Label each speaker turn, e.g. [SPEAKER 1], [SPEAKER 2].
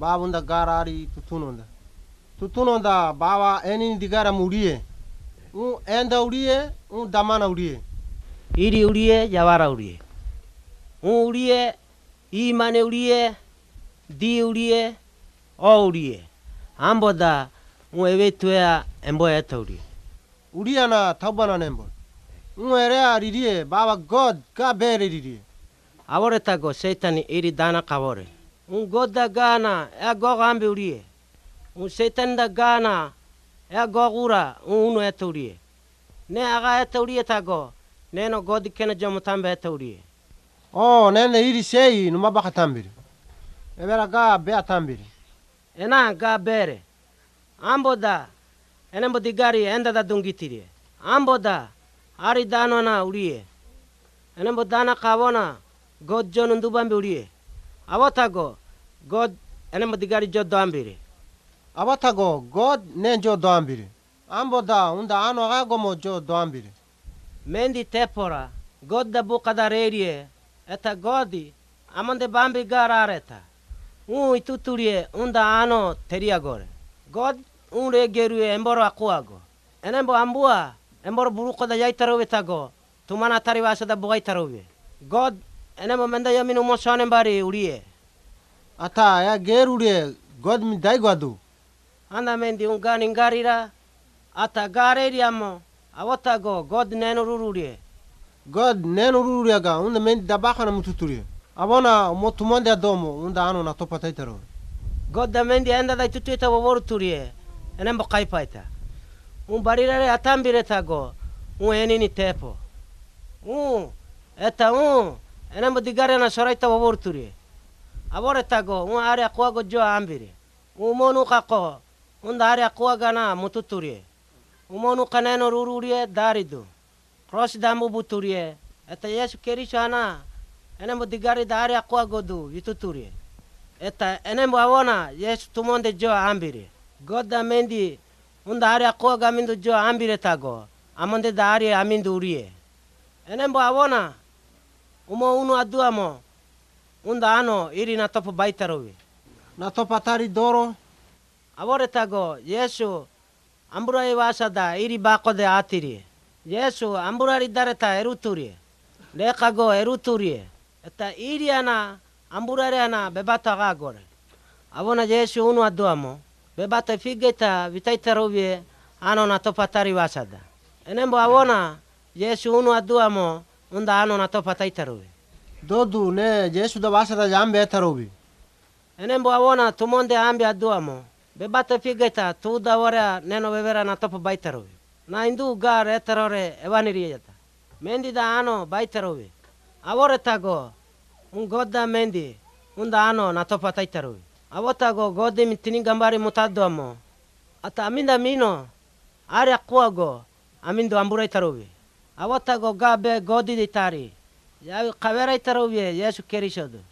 [SPEAKER 1] baba onda gara ari tutun onda tutun onda baba eni digara murie un enda urie un
[SPEAKER 2] damana urie iri urie yavara urie un urie imane urie di urie o urie ambo da un evetua embo eta urie urie na taubana nembo un erea ririe baba god gabere ririe avoretago seitani iri dana kavore un god da gana e a gog ambe Un setan da gana e gogura, un uno eta urie. Ne aga eta ta go, neno godikena jomotan jomotambe eta urie. Oh, nene irisei sei numa baka tambiri. Ebera ga bea tambiri. Ena ga bere. Ambo da, enembo digari enda da dungitiri. Ambo da, ari dano na urie. Enembo dana kawona, god jonundubambe urie. go, god ene mudigari jo doambire abatago god ne jo ambo da unda ano gagomo jo doambire mendi tepora god da bukadarerie eta godi amande bambi garareta un ituturie unda ano teria teriagore god un regerue emboro akuago enembo ambua emboro burukoda yaitarovetago tumana tarivasada bugaitarovie god enemo menda yaminu bari urie
[SPEAKER 1] Ata ya gerure god me dai
[SPEAKER 2] Anda mendi ungani ngarira. Ata gareri amo. Awata go god nenu
[SPEAKER 1] rururie. God nenu rururie ga unda mendi dabaka na mututurie. Abona
[SPEAKER 2] motumonde adomo unda ano na topa taitaro. God da mendi enda da tutuita wovoru turie. Enembo kaipaita. Umbarirare atambire tago. Uenini tepo. Um, eta um, enembo digare na soraita wovoru aboretago ng'are akuago jo ambire umonu kako undare gana mututurie umonu kaneno rururie daridu cross dambu buturie eta yesu kerisho ana enemo digari dare akuagodu ituturie eta enembo awona yesu tumonde jo ambire goda mendi un undare akuaga amindu jo ambire tago amonde dare amindu urie enembo awona umo unu aduamo Unda ano iri na topo baitarobi. Na topa tari doro. Abore tago, Yesu ambura iri bako de atiri. Yesu amburari dareta eruturi. Lekago, go eruturi. Eta iriana, amburareana, ambura iri bebata gagore. Abona Yesu unu aduamo. Bebata figeta ano na topa tari wasada. Enembo abona Yesu unu aduamo unda ano na topa Dodu ne Jesu da basa
[SPEAKER 1] da jambe tarobi.
[SPEAKER 2] Enembo awona tumonde ambe aduamo. Bebate figeta tu da wara neno bevera na topo baitarobi. Na indu gar etarore evaniriyata. Mendi da ano baitarobi. Avore tago un godda mendi un da ano na topo taitarobi. Avotago godde mitini gambari mutaduamo. Ata aminda mino are akuago amindo amburaitarobi. Avotago gabe godi ditari já o cabelo aí tá já o que ele chama